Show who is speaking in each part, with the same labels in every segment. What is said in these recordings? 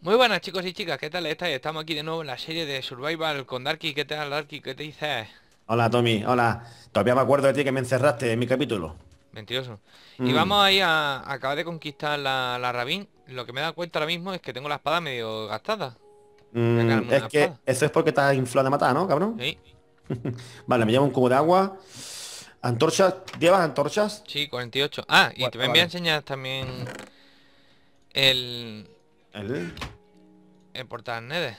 Speaker 1: Muy buenas chicos y chicas, ¿qué tal estáis? Estamos aquí de nuevo en la serie de Survival con Darky. ¿Qué tal, Darky? ¿Qué te dice?
Speaker 2: Hola, Tommy. Hola. Todavía me acuerdo de ti que me encerraste en mi capítulo. Mentiroso. Y mm. vamos
Speaker 1: ahí a, acabar de conquistar la, la Lo que me he dado cuenta ahora mismo es que tengo la espada medio gastada.
Speaker 2: Mm, es que eso es porque estás inflado de matar, ¿no, cabrón? Sí. vale, me llevo un cubo de agua. ¿Antorchas? ¿Llevas antorchas? Sí, 48. Ah,
Speaker 1: y te voy a enseñar también el ¿El? portal nether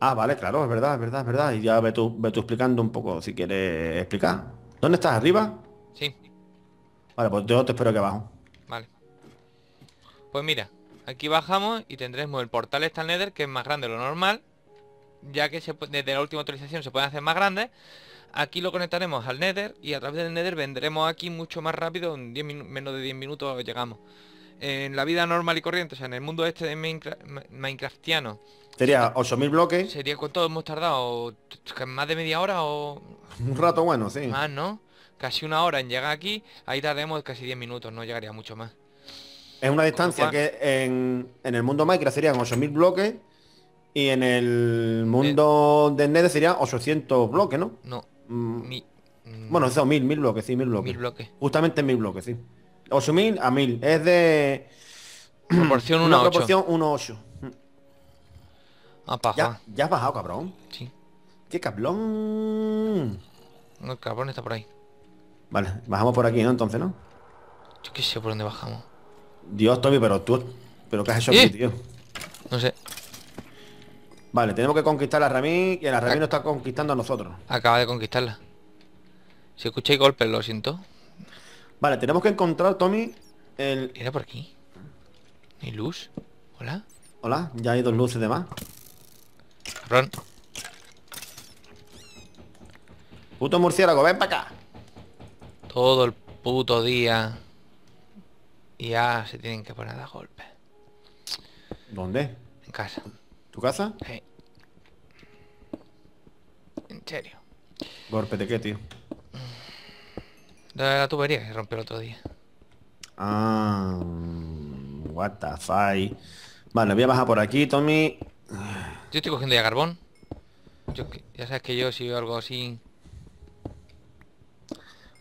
Speaker 2: Ah, vale, claro, es verdad, es verdad, es verdad. Y ya ve tú, ve tú explicando un poco, si quieres explicar. ¿Dónde estás? ¿Arriba? Sí. Vale, pues yo te espero que abajo.
Speaker 1: Vale. Pues mira, aquí bajamos y tendremos el portal en este Nether, que es más grande de lo normal. Ya que desde la última actualización se pueden hacer más grandes. Aquí lo conectaremos al Nether y a través del Nether vendremos aquí mucho más rápido, en menos de 10 minutos llegamos en la vida normal y corriente, o sea, en el mundo este de Minecraftiano.
Speaker 2: Sería 8.000
Speaker 1: bloques. Sería con todo, hemos tardado, más de media hora o...
Speaker 2: Un rato bueno, sí. Más,
Speaker 1: ¿no? Casi una hora en llegar aquí, ahí tardemos casi 10 minutos, no llegaría mucho más.
Speaker 2: Es una distancia que en, el mundo Minecraft serían 8.000 bloques y en el mundo de, Nether serían 800 bloques, ¿no? No. Mm. Bueno, son 1.000, 1.000 bloques, sí, 1.000 bloques. bloques. Justamente 1.000 bloques, sí. 8.000 a 1.000. Es de... Proporción 1.8. Una proporción 1.8. Ah, ya, ya has bajado, cabrón. Sí. ¡Qué cabrón! No, el cabrón está por ahí. Vale, bajamos por aquí, ¿no? Entonces, ¿no? Yo qué sé por dónde bajamos. Dios, Toby, pero tú... ¿Pero qué has hecho ¿Eh? tío? No sé. Vale, tenemos que conquistar a Ramí y la Rami nos está conquistando a nosotros.
Speaker 1: Acaba de conquistarla. Si escucháis golpes, lo siento.
Speaker 2: Vale, tenemos que encontrar, Tommy, el... ¿Era por aquí? ¿Ni luz? ¿Hola? Hola, ya hay dos luces de más. Cabrón. Puto murciélago, ven para acá. Todo el
Speaker 1: puto día. Y ya se tienen que poner a dar golpes.
Speaker 2: ¿Dónde? En casa. ¿Tu casa? Sí. En serio. ¿Golpe de qué, tío?
Speaker 1: la tubería que rompió el otro día.
Speaker 2: Ah, what the fuck. Vale, voy a bajar por aquí, Tommy.
Speaker 1: Yo estoy cogiendo ya carbón. ya sabes que yo si veo algo así...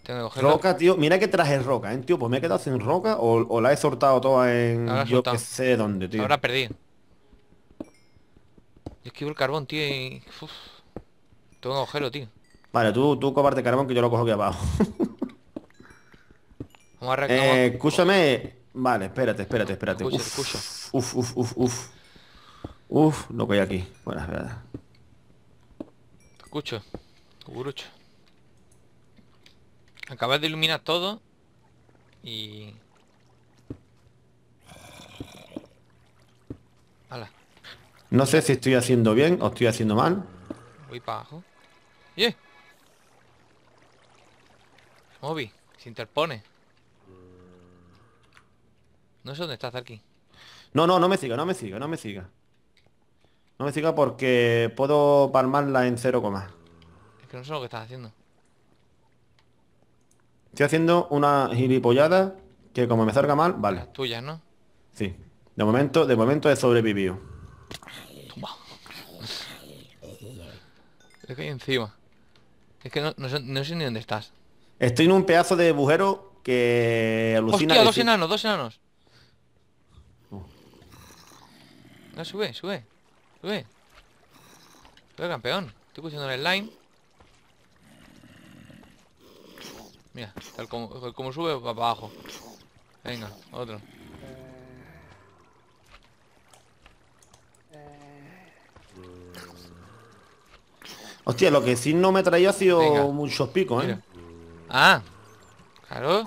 Speaker 2: Tengo que cogerlo. Roca, tío. Mira que traje roca, ¿eh, tío? Pues me he quedado sin roca o, la he soltado toda en... yo que sé dónde, tío. Ahora
Speaker 1: perdí. Yo esquivo el carbón, tío, y... Tengo que tío.
Speaker 2: Vale, tú, tú comparte carbón que yo lo cojo aquí abajo.
Speaker 1: Eh, vamos a
Speaker 2: escúchame. Vale, espérate, espérate, espérate. Escucho, uf, escucho. uf, uf, uf, uf. Uf, lo que hay aquí. Bueno, verdad.
Speaker 1: Te escucho, Gurucho. Acabas de iluminar todo y... Hala.
Speaker 2: No sé si estoy haciendo bien o estoy haciendo mal.
Speaker 1: Voy para abajo. ¡Ye! Moby, se interpone. No sé dónde estás, aquí?
Speaker 2: No, no, no me siga, no me siga, no me siga. No me siga porque puedo palmarla en 0,
Speaker 1: es que no sé lo que estás haciendo.
Speaker 2: Estoy haciendo una gilipollada que como me salga mal, vale. Las tuyas, ¿no? Sí. De momento, de momento he sobrevivido. Toma.
Speaker 1: Es que hay encima. Es que no, no, sé, ni dónde estás.
Speaker 2: Estoy en un pedazo de agujero que alucina. Hostia, dos
Speaker 1: enanos, dos enanos. No, sube, sube. Sube. Sube, campeón. Estoy pusiendo el slime. Mira, tal como, sube, va para abajo. Venga, otro.
Speaker 2: Hostia, lo que sí no me traía ha sido muchos picos, ¿eh?
Speaker 1: Ah, claro.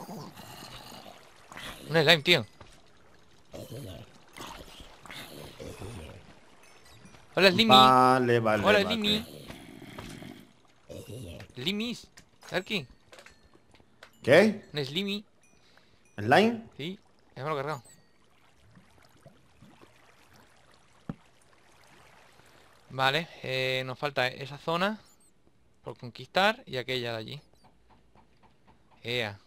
Speaker 1: Un slime, tío.
Speaker 2: Hola, Slimy. Vale, vale. Hola, Slimy.
Speaker 1: Vale. Slimis. ¿Qué? Un Slimy. line? Sí, ya me lo he cargado. Vale, eh, nos falta esa zona por conquistar y aquella de allí. Ea.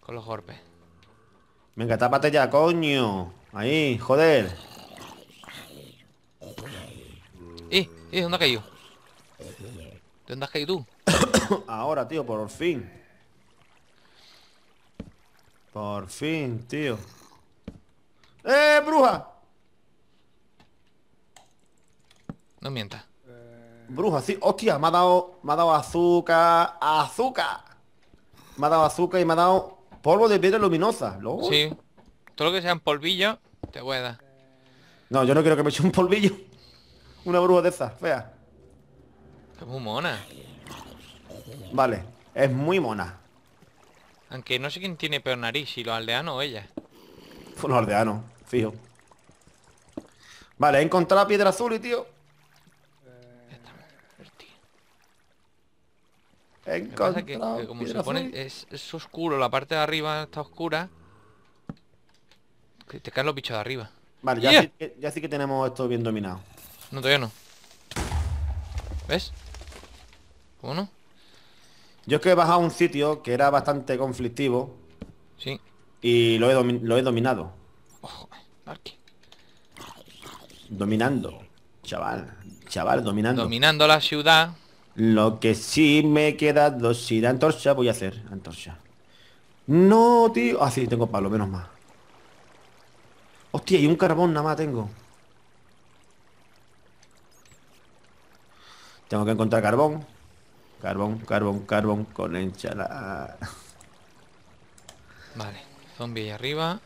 Speaker 1: Con los golpes.
Speaker 2: Venga, tápate ya, coño. Ahí, joder. Eh, ¿dónde ha caído? dónde has caído tú? Ahora, tío, por fin. Por fin, tío. ¡Eh, bruja! No mientas. Bruja, sí. Hostia, me ha dado. Me ha dado azúcar. ¡Azúcar! Me ha dado azúcar y me ha dado polvo de piedra luminosa. ¿Lo?
Speaker 1: Sí. Todo lo que sean polvillo te voy a dar.
Speaker 2: No, yo no quiero que me eche un polvillo.
Speaker 1: Una bruja de esas, fea.
Speaker 2: Es muy mona. Vale, es muy mona.
Speaker 1: Aunque no sé quién tiene peor nariz, si los aldeanos o ella.
Speaker 2: Fue pues los aldeanos, fijo. Vale, he encontrado piedra azul y tío. encontrado
Speaker 1: Es, oscuro, la parte de arriba está oscura. te caen los bichos de arriba.
Speaker 2: Vale, ya sí que tenemos esto bien dominado. No, todavía no. ¿Ves? ¿Cómo no? Yo es que he bajado a un sitio que era bastante conflictivo. Sí. Y lo he, dominado. Dominando, chaval. Chaval, dominando. Dominando la ciudad. Lo que sí me queda dos y antorcha voy a hacer. Antorcha. No, tío. Ah, sí, tengo palo, menos más. Hostia, y un carbón nada más tengo. Tengo que encontrar carbón. Carbón, carbón, carbón con enchala. Vale,
Speaker 1: zombie arriba.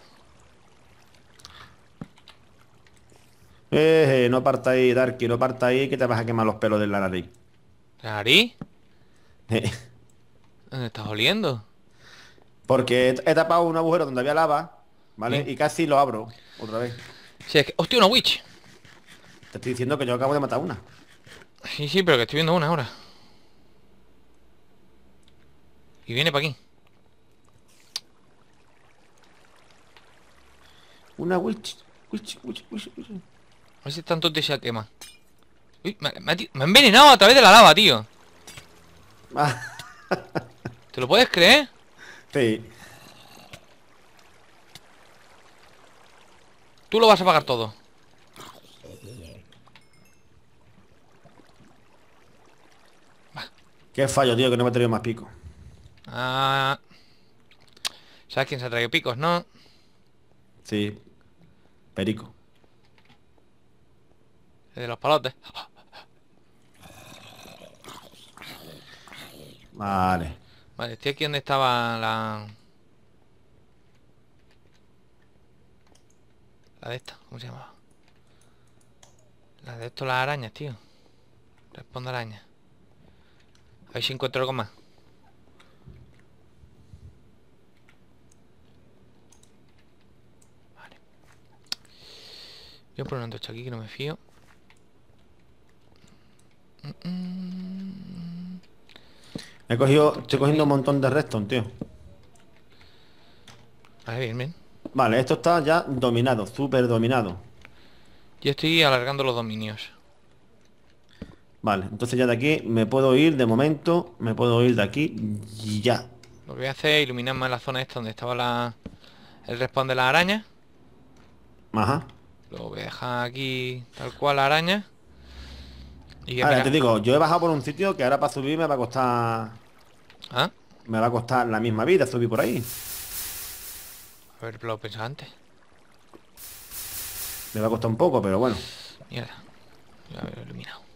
Speaker 2: Eh, eh no parta ahí, Darky, no parta ahí que te vas a quemar los pelos de la nariz. ¿La nariz? Eh. ¿Dónde estás oliendo? Porque he, tapado un agujero donde había lava, ¿vale? Y casi lo abro otra vez. Si es que... ¡Hostia, una witch! Te estoy diciendo que yo acabo de matar una. Sí,
Speaker 1: sí, pero que estoy viendo una ahora. Y viene para aquí. Una witch. Witch, witch, witch, A ver si tanto te se quema. Uy, me, me, ha envenenado a través de la lava, tío. Ah. ¿Te lo puedes creer?
Speaker 2: Sí. Tú lo vas a pagar todo. Qué fallo, tío, que no me ha traído más pico.
Speaker 1: Ah. ¿Sabes quién se ha traído picos, no?
Speaker 2: Sí. Perico. El de los palotes. Vale.
Speaker 1: Vale, estoy aquí donde estaba la... La de esta, ¿cómo se llama? La de esto, las arañas, tío. Responde araña. Ahí si encuentro algo más. Vale. Voy a poner un aquí que no me fío.
Speaker 2: He cogido, estoy cogiendo un montón de restos, tío. Ahí, bien, bien. Vale, esto está ya dominado, súper dominado.
Speaker 1: Yo estoy alargando los dominios.
Speaker 2: Vale, entonces ya de aquí me puedo ir de momento, me puedo ir de aquí ya.
Speaker 1: Lo voy a hacer iluminar más la zona esta donde estaba la... el respawn de la araña.
Speaker 2: Ajá. Lo voy a
Speaker 1: dejar aquí tal cual la araña. Y ahora te digo, yo he
Speaker 2: bajado por un sitio que ahora para subir me va a costar... ¿Ah? Me va a costar la misma vida subir por ahí.
Speaker 1: A ver, lo pensé antes.
Speaker 2: Me va a costar un poco, pero bueno. Mira, lo he iluminado.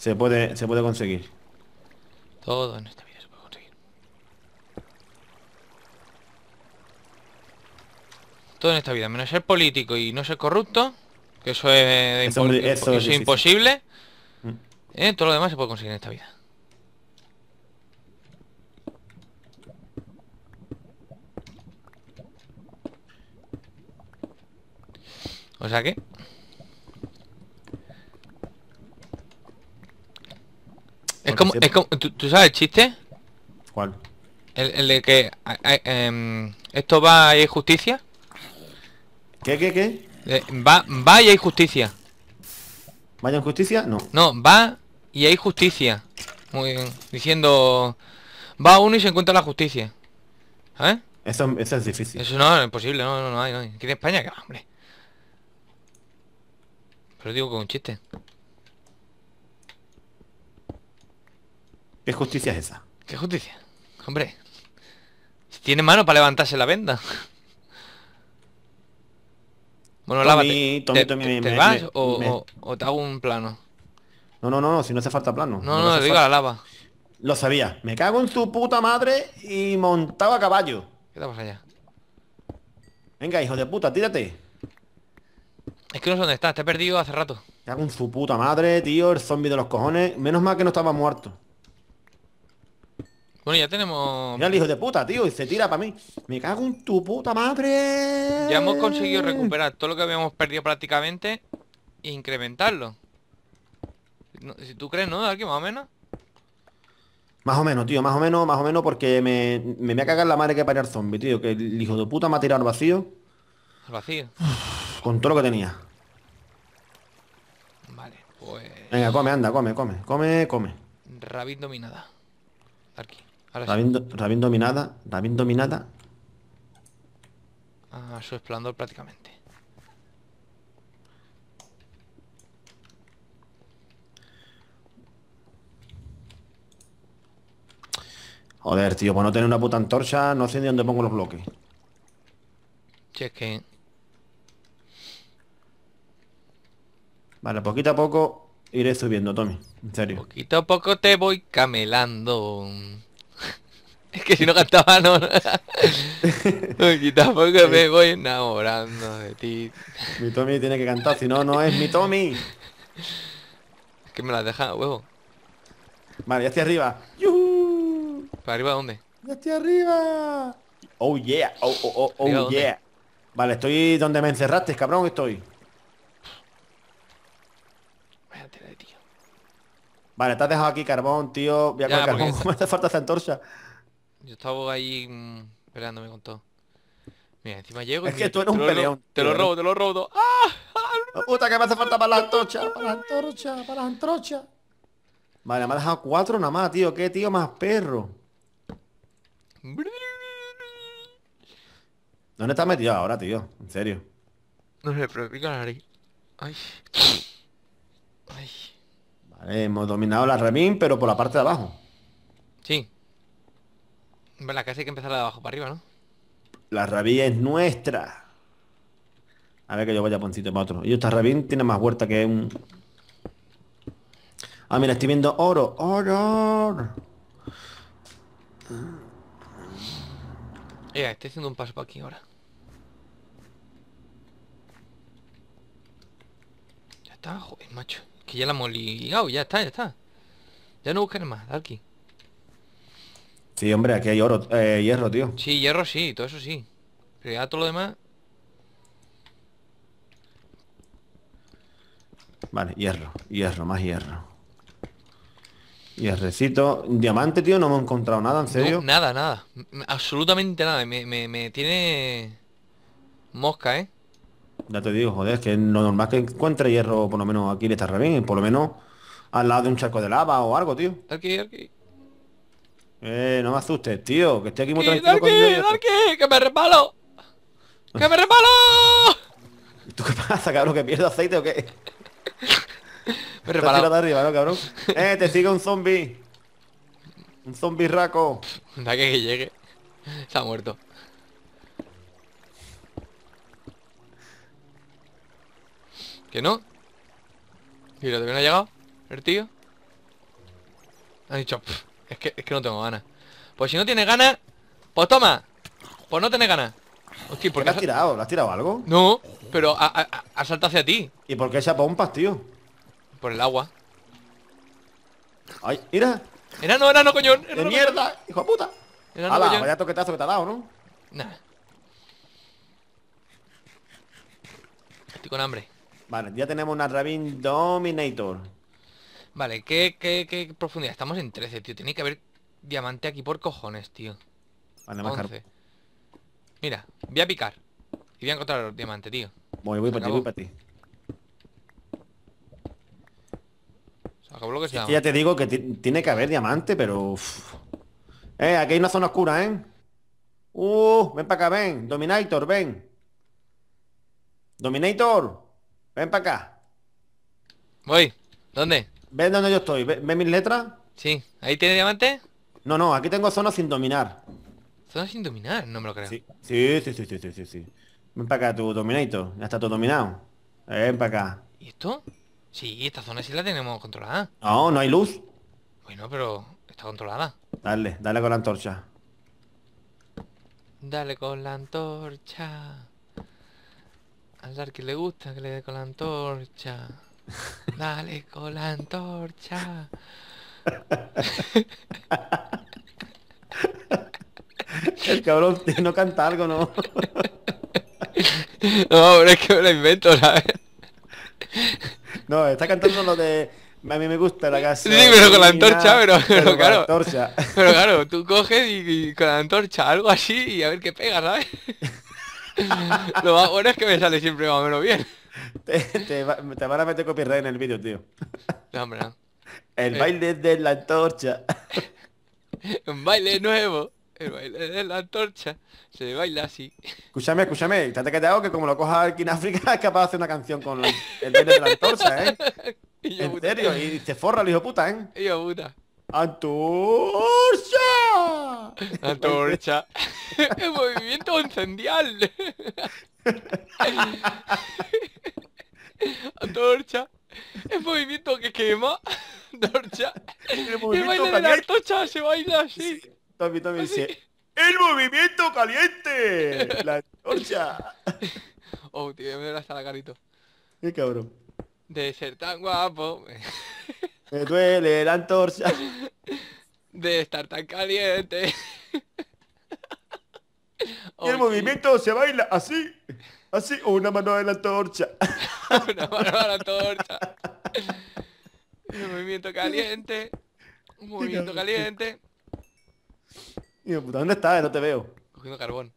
Speaker 2: Se puede, se puede conseguir.
Speaker 1: Todo en esta vida se puede conseguir. Todo en esta vida, menos ser político y no ser corrupto, que eso es, es imposible. Mm. Eh, todo lo demás se puede conseguir en esta vida. O sea que Es como, es como ¿tú, sabes el chiste? ¿Cuál? El, de que em, esto va y hay justicia. ¿Qué, qué, qué? Eh, va, va y hay justicia.
Speaker 2: ¿Vaya en justicia? No.
Speaker 1: No, va y hay justicia. Muy bien. Diciendo, va uno y se encuentra la justicia.
Speaker 2: ¿Sabes? ¿Eh? Eso, es difícil. Eso
Speaker 1: no, es imposible, no, no, no hay, no hay. Aquí en España, que hombre. Pero digo con un chiste. ¿Qué justicia es esa? ¿Qué justicia? Hombre. tiene mano para levantarse la venda.
Speaker 2: Bueno, lava. lávate. vas o,
Speaker 1: te hago un plano?
Speaker 2: No, no, no, si no hace falta plano. No, no, digo la lava. Lo sabía. Me cago en su puta madre y montaba a caballo. ¿Qué te allá? Venga, hijo de puta, tírate.
Speaker 1: Es que no sé dónde estás te he perdido hace rato.
Speaker 2: Me cago en su puta madre, tío, el zombie de los cojones. Menos mal que no estaba muerto. Bueno, ya tenemos. Mira el hijo de puta, tío, y se tira para mí. Me cago en tu puta madre. Ya hemos conseguido recuperar
Speaker 1: todo lo que habíamos perdido prácticamente e incrementarlo. si tú crees, ¿no? Aquí más o menos.
Speaker 2: Más o menos, tío, más o menos, más o menos, porque me, me voy a cagar la madre que el zombie, tío. Que el hijo de puta me ha tirado al vacío. Al vacío. Con todo lo que tenía.
Speaker 1: Vale, pues.
Speaker 2: Venga, come, anda, come, come, come, come.
Speaker 1: Rabid dominada. Aquí. Está bien dominada.
Speaker 2: dominada.
Speaker 1: A ah, su esplendor prácticamente.
Speaker 2: Joder, tío, por no tener una puta antorcha, no sé ni dónde pongo los bloques. Cheque. Vale, poquito a poco iré subiendo, Tommy. En serio. Poquito
Speaker 1: a poco te voy camelando.
Speaker 2: Es que si no cantaba, no. y tampoco me voy enamorando de ti. Mi Tommy tiene que cantar, si no, no es mi Tommy. Es que me la deja huevo. Vale, ya estoy arriba. ¿Para arriba dónde? ¡Ya estoy arriba! Oh yeah, oh, oh, oh, oh yeah. Vale, estoy donde me encerraste, cabrón, estoy. Vale, te has dejado aquí carbón, tío. Voy a coger carbón. Me hace falta esa antorcha. Yo
Speaker 1: estaba ahí mmm, peleándome con todo. Mira, encima llego y... Es que tú eres un peleón. Te lo robo, te lo robo. ¡Ah!
Speaker 2: ¡Ah! puta que me hace falta para la antorcha, para la antorcha, para la antorcha. Vale, me ha dejado cuatro nada más, tío. Qué tío más perro. ¿Dónde está metido ahora, tío? En serio.
Speaker 1: No sé, pero pica la nariz. Ay.
Speaker 2: Ay. Vale, hemos dominado la remín, pero por la parte de abajo.
Speaker 1: Sí, bueno, la casa hay que empezar de abajo para arriba, ¿no?
Speaker 2: La rabia es nuestra. A ver que yo vaya poncito para otro. Y esta rabia tiene más vuelta que un... Ah, mira, estoy viendo oro. ¡Oro!
Speaker 1: Ya, estoy haciendo un paso para aquí ahora. Ya está, joven, macho.
Speaker 2: Que ya la hemos ya está, ya
Speaker 1: está. Ya no busquen más, aquí.
Speaker 2: Sí, hombre, aquí hay oro, eh, hierro, tío.
Speaker 1: Sí, hierro sí, todo eso sí. Pero ya todo lo demás...
Speaker 2: Vale, hierro, hierro, más hierro. Hierrecito. Diamante, tío, no hemos encontrado nada, en serio.
Speaker 1: nada, nada. Absolutamente nada. Me, tiene mosca, ¿eh?
Speaker 2: Ya te digo, joder, es que lo normal que encuentre hierro, por lo menos aquí le está re bien, por lo menos al lado de un charco de lava o algo, tío.
Speaker 1: Aquí, aquí.
Speaker 2: Eh, no me asustes, tío, que estoy aquí muy tranquilo Darky, con
Speaker 1: Darky, que me repalo.
Speaker 2: ¡Que me repalo! ¿Tú qué pasa, cabrón? ¿Que pierdo aceite o qué? me repalo. arriba, cabrón? ¡Eh, te sigue un zombie! Un zombi raco.
Speaker 1: Da que, llegue. Se ha muerto. ¿Que no? Mira, lo ha llegado? ¿El tío? Ha dicho... Es que, es que no tengo ganas. Pues si no tienes ganas, pues toma. Pues no tienes ganas.
Speaker 2: Hostia, ¿por qué? has tirado? ¿Lo has tirado algo? No, pero ha, saltado hacia ti. ¿Y por qué esa pompas, tío? Por el agua. Ay, mira. Era no, era no, coñón. ¡De mierda! ¡Hijo de puta!
Speaker 1: Era no, Ala,
Speaker 2: toquetazo que te ha dado, ¿no? Nada Estoy con hambre. Vale, ya tenemos una Rabin
Speaker 1: Dominator. Vale, ¿qué, profundidad? Estamos en 13, tío. Tiene que haber diamante aquí por cojones, tío. Vale, 11. Mira, voy a picar. Y voy a encontrar diamante, tío.
Speaker 2: Voy, voy para ti, voy para ti. Ya te digo que tiene que haber diamante, pero... Eh, aquí hay una zona oscura, ¿eh? Uh, ven para acá, ven. Dominator, ven. Dominator, ven para acá. Voy. ¿Dónde? ¿Ves dónde yo estoy? ¿Ves, mis letras? Sí. ¿Ahí tiene diamante? No, no, aquí tengo zona sin dominar.
Speaker 1: ¿Zona sin dominar? No me lo creo. Sí,
Speaker 2: sí, sí, sí, sí, sí. sí, Ven para acá, tu dominator. Ya está todo dominado. Eh, ven para acá. ¿Y esto?
Speaker 1: Sí, esta zona sí la tenemos controlada.
Speaker 2: No, no hay luz.
Speaker 1: Bueno, pero está controlada.
Speaker 2: Dale, dale con la antorcha.
Speaker 1: Dale con la antorcha. Al dar que le gusta que le dé con la antorcha. Dale con la antorcha.
Speaker 2: El cabrón no canta algo, ¿no? No, es que me lo invento, ¿sabes? No, está cantando lo de... A mí me gusta la casa. Sí, pero con la antorcha, pero, claro. Antorcha.
Speaker 1: Pero claro, tú coges y, y, con la antorcha algo así y a ver qué pega, ¿sabes?
Speaker 2: lo más bueno es que me sale siempre más o menos bien. Te, te, van a meter copyright en el vídeo, tío. El eh. baile de la antorcha.
Speaker 1: Un baile nuevo. El baile de la antorcha. Se baila así.
Speaker 2: Escúchame, escúchame. Te que te hago que como lo coja aquí en África es capaz de hacer una canción con el
Speaker 1: baile de la antorcha, ¿eh?
Speaker 2: en serio, y te forra el hijo puta, ¿eh? Hijo puta. ¡Antorcha! ¡Antorcha!
Speaker 1: ¡El movimiento incendial! Antorcha.
Speaker 2: El movimiento que quema. Antorcha.
Speaker 1: El, movimiento caliente. de la
Speaker 2: antorcha se baila así. Tommy, dice. ¡El movimiento caliente! ¡La antorcha!
Speaker 1: Oh, tío, me hasta la carito. Qué cabrón. De ser tan guapo.
Speaker 2: Me duele la antorcha.
Speaker 1: De estar tan caliente.
Speaker 2: Y el movimiento se baila así, así, o una mano de la antorcha.
Speaker 1: una mano de la antorcha. Un movimiento caliente. Un movimiento caliente.
Speaker 2: ¿dónde estás? No te veo.
Speaker 1: Cogiendo carbón.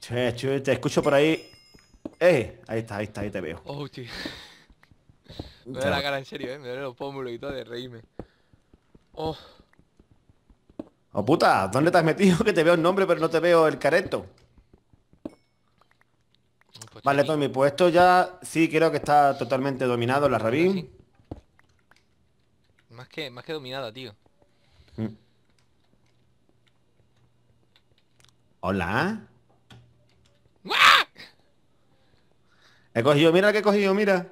Speaker 2: Che, che, te escucho por ahí. Eh, ahí está, ahí está, ahí te veo. Oh, che. Me da la
Speaker 1: cara en serio, eh. Me duele los pómulos y todo de reírme.
Speaker 2: Oh. Oh, puta, ¿dónde te has metido? Que te veo el nombre, pero no te veo el careto. Pues vale, Tommy, pues esto ya sí creo que está totalmente dominado la rabín.
Speaker 1: Más que, más que dominada, tío.
Speaker 2: Mm. Hola. ¡Ah! He cogido, mira que he cogido, mira.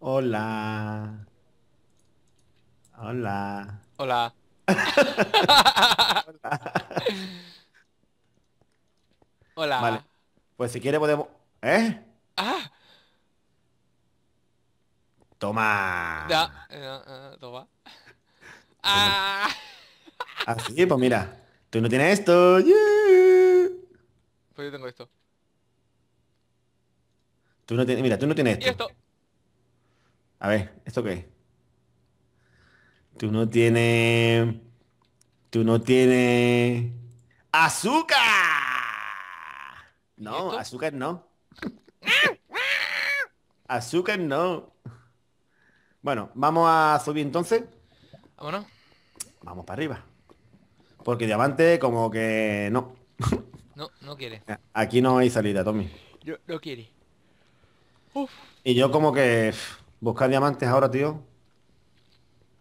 Speaker 2: Hola. Hola. Hola. Hola. Vale. Pues si quiere podemos... ¿Eh? Ah. Toma. Ya. toma. Ah. Así, ah, pues mira. Tú no tienes esto. Pues yo tengo esto. Tú no tienes... Mira, tú no tienes esto. esto? A ver, ¿esto qué es? Tú no tienes. Tú no tienes. ¡Azúcar! No, azúcar no. azúcar no. Bueno, vamos a subir entonces. Vámonos. Vamos para arriba. Porque diamante como que no.
Speaker 1: no, no quiere.
Speaker 2: Aquí no hay salida, Tommy.
Speaker 1: Yo, no quiere.
Speaker 2: Y yo como que buscar diamantes ahora, tío.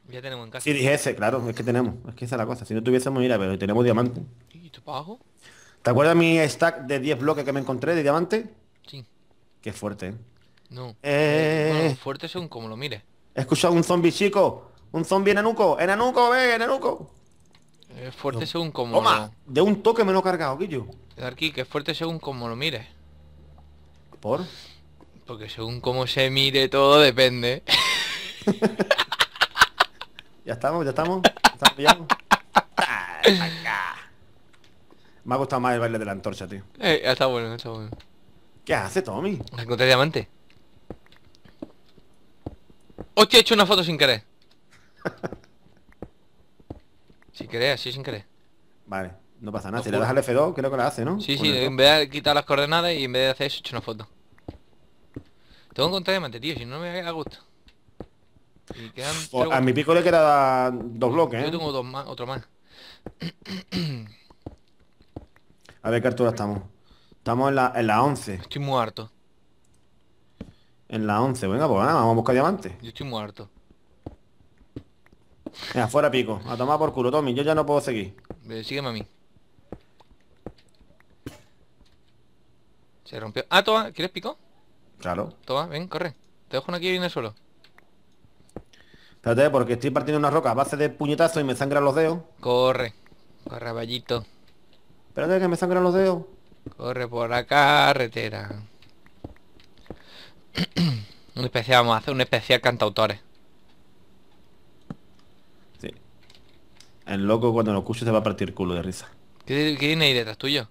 Speaker 1: Ya tenemos en casa. Sí, dije ese,
Speaker 2: claro, es que tenemos. Es que esa es la cosa. Si no tuviésemos, mira, pero tenemos diamante.
Speaker 1: ¿Y tú para abajo?
Speaker 2: ¿Te acuerdas mi stack de 10 bloques que me encontré de diamante? Sí. Qué fuerte, ¿eh? No. Eh...
Speaker 1: fuerte según como lo mires.
Speaker 2: He escuchado un zombie chico. Un zombie enanuco. Enanuco, ve, enanuco.
Speaker 1: Es eh, fuerte según como Toma,
Speaker 2: de un toque me lo he cargado, Guillo.
Speaker 1: aquí que es fuerte según como lo mires. ¿Por? Porque según cómo se
Speaker 2: mire todo depende. Ya estamos, ya estamos. ¿Ya estamos Me ha gustado más el baile de la antorcha, tío.
Speaker 1: Eh, está bueno, está bueno. ¿Qué hace, Tommy?
Speaker 2: Encontré diamante.
Speaker 1: Hostia, he hecho una foto sin querer.
Speaker 2: sin
Speaker 1: querer, así sin querer.
Speaker 2: Vale, no pasa nada. si le das al F2, creo que la hace, ¿no? Sí, sí, pues en
Speaker 1: vez de quitar las coordenadas y en vez de hacer eso, he hecho una foto. Tengo que encontrar diamante, tío, si no me da gusto a mi pico
Speaker 2: le quedan dos bloques, Yo ¿eh? tengo
Speaker 1: dos más, otro más.
Speaker 2: a ver qué altura estamos. Estamos en la, en la 11. Estoy muerto. En la 11, venga, pues vamos a buscar diamantes.
Speaker 1: Yo estoy muerto.
Speaker 2: Venga, fuera pico. A tomar por culo, Tommy. Yo ya no puedo seguir.
Speaker 1: Sígueme a mí. Se rompió. Ah, toma. ¿Quieres pico? Claro. Toma, ven, corre. Te dejo una aquí y viene solo.
Speaker 2: Espérate, porque estoy partiendo una roca a base de puñetazo y me sangran los dedos. Corre, corre, vallito. Espérate que me sangran los dedos.
Speaker 1: Corre por la carretera. un especial, vamos a hacer un especial cantautores.
Speaker 2: Sí. El loco cuando lo escucho se va a partir culo de risa.
Speaker 1: ¿Qué, tiene ahí detrás tuyo?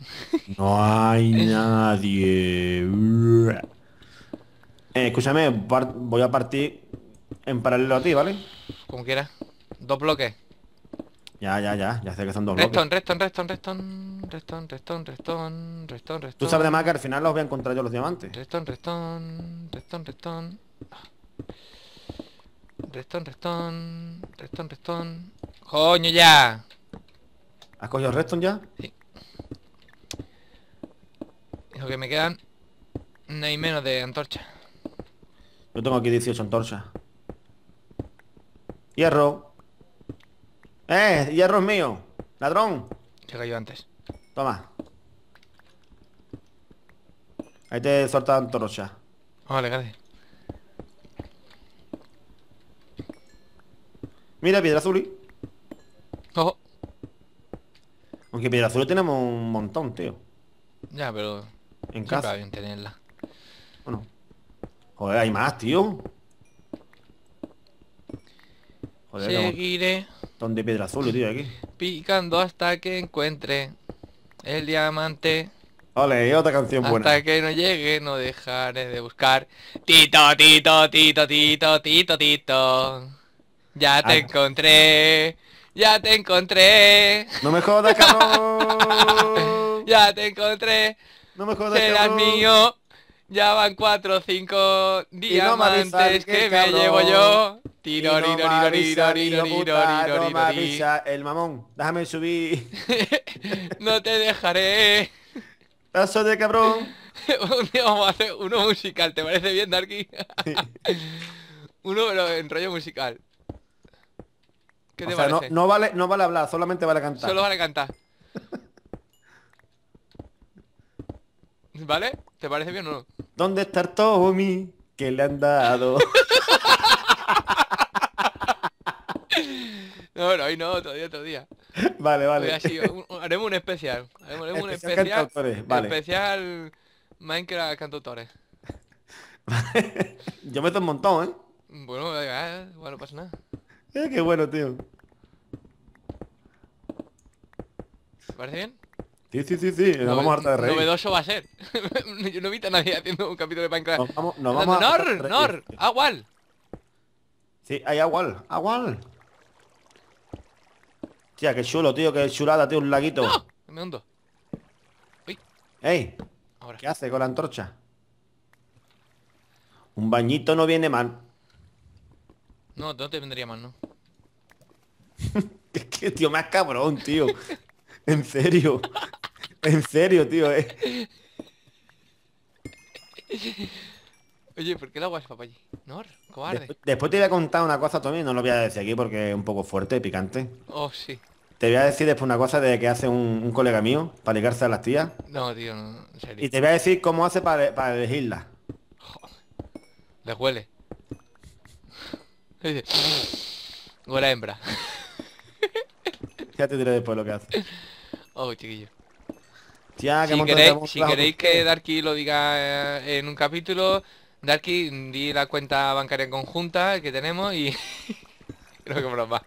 Speaker 2: No hay nadie. Eh, escúchame, voy a partir en paralelo a ti, ¿vale? Como
Speaker 1: quieras. Dos bloques.
Speaker 2: Ya, ya, ya, ya sé que son dos reston,
Speaker 1: bloques. Reston, reston, reston, reston, reston, reston, reston, reston.
Speaker 2: Tú sabes de más que al final los voy a encontrar yo los diamantes. Reston,
Speaker 1: reston, reston, reston. Reston, reston, reston, reston.
Speaker 2: ¡Coño ya! ¿Has cogido reston ya? Sí.
Speaker 1: Dijo que me quedan ni menos de
Speaker 2: antorcha. Yo tengo aquí 18 antorchas. Hierro. ¡Eh! Hierro es mío. Ladrón. Se cayó antes. Toma. Ahí te soltan torocha. Vale, gracias. Mira, piedra azul. Ojo. Aunque piedra azul tenemos un montón, tío. Ya, pero... En casa. Bien tenerla. Bueno. Joder, hay más, tío. Seguiré. Donde piedra azul, tío, aquí.
Speaker 1: Picando hasta que encuentre el diamante.
Speaker 2: Ole, y otra canción buena. Hasta
Speaker 1: que no llegue, no dejaré de buscar. Tito, tito, tito, tito, tito, tito. Ya te encontré. Ya te encontré.
Speaker 2: No me jodas, cabrón.
Speaker 1: ya te encontré. No me jodas, Serás mío. Ya van cuatro o cinco días no que, me llevo yo. Tiro,
Speaker 2: El mamón, déjame subir.
Speaker 1: no te dejaré. Paso de cabrón. vamos a hacer uno musical, ¿te parece bien, Darky? uno musical. no
Speaker 2: vale hablar, solamente vale cantar. Solo
Speaker 1: vale cantar. ¿Vale? ¿Te parece bien o no?
Speaker 2: ¿Dónde está el Tommy que le han dado?
Speaker 1: No, bueno, hoy no, otro día, otro día.
Speaker 2: Vale, vale. haremos un especial. Haremos, un Especial especial. vale.
Speaker 1: Especial Minecraft cantautores.
Speaker 2: Yo meto un montón, ¿eh?
Speaker 1: Bueno, igual eh, no pasa nada.
Speaker 2: Eh, qué bueno, tío. ¿Te
Speaker 1: ¿Parece bien? Sí,
Speaker 2: sí, sí, sí, nos vamos a harta de reír.
Speaker 1: Novedoso va a ser. Yo no he visto a nadie haciendo un capítulo de Minecraft.
Speaker 2: Nos vamos, nos vamos ¡Nor! ¡Nor! ¡Agual! Sí, hay agual, agual. Tía, qué chulo, tío, qué chulada, tío, un laguito. ¡No! Me hundo. Uy. ¡Ey! ¿Qué hace con la antorcha? Un bañito no viene mal.
Speaker 1: No, no te vendría mal, ¿no?
Speaker 2: es que, tío, más cabrón, tío. en serio. En serio, tío, eh.
Speaker 1: Oye, ¿por qué el agua es No, cobarde. Después, te
Speaker 2: voy a contar una cosa, también, no lo voy a decir aquí porque es un poco fuerte, picante. Oh, sí. Te voy a decir después una cosa de que hace un, colega mío para ligarse a las tías.
Speaker 1: No, tío, no, en serio. Y te voy a
Speaker 2: decir cómo hace para, elegirla Le Les huele. Huele a hembra. ya te diré después lo que hace. Oh, chiquillo si, queréis, que
Speaker 1: Darky lo diga eh, en un capítulo, Darky, di la cuenta bancaria conjunta que tenemos y... Creo que va.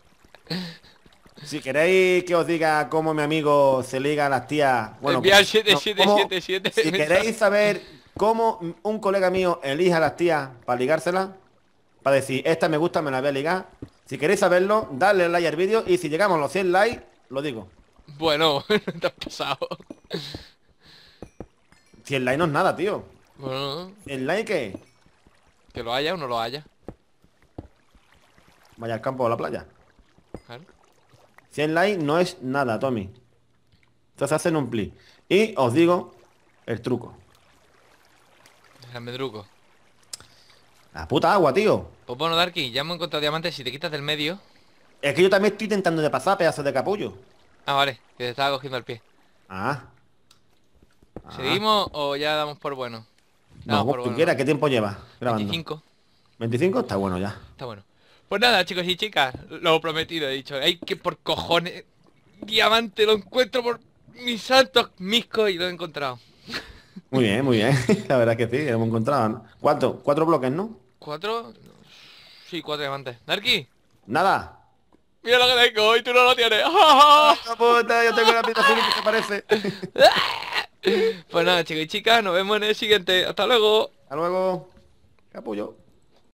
Speaker 2: Si queréis que os diga cómo mi amigo se liga a las tías... Bueno, 7777. si queréis saber cómo un colega mío elija a las tías para ligárselas, para decir, esta me gusta, me la voy a ligar. Si queréis saberlo, dadle like al vídeo y si llegamos a los 100 likes, lo digo.
Speaker 1: Bueno, te has pasado.
Speaker 2: 100 likes no es nada, tío. Bueno. ¿El like qué?
Speaker 1: Que lo haya o no lo haya.
Speaker 2: Vaya al campo o a la playa. Claro. 100 likes no es nada, Tommy. Entonces hacen un pli. Y os digo el truco.
Speaker 1: Déjame truco.
Speaker 2: La puta agua, tío.
Speaker 1: Pues bueno, Darky, ya hemos encontrado diamantes. Si te quitas del medio.
Speaker 2: Es que yo también estoy intentando de pasar, pedazos de capullo.
Speaker 1: Ah, vale, que te estaba cogiendo el pie.
Speaker 2: Ah. ah. ¿Seguimos
Speaker 1: o ya damos por bueno?
Speaker 2: no, tú quieras, ¿qué tiempo lleva? 25. 25 está bueno ya.
Speaker 1: Está bueno. Pues nada, chicos y chicas, lo prometido he dicho. Hay que por cojones. Diamante, lo encuentro por mis santos miscos y lo he encontrado.
Speaker 2: Muy bien, muy bien. La verdad que sí, lo hemos encontrado. ¿Cuánto? ¿Cuatro bloques, no?
Speaker 1: ¿Cuatro? Sí, cuatro diamantes. ¿Darky? Nada. Mira lo que tengo y tú no lo tienes.
Speaker 2: ¡Oh!
Speaker 1: No, puta, yo tengo una y que se parece. pues nada, chicos y chicas, nos vemos en el siguiente. Hasta luego. Hasta luego. Capullo.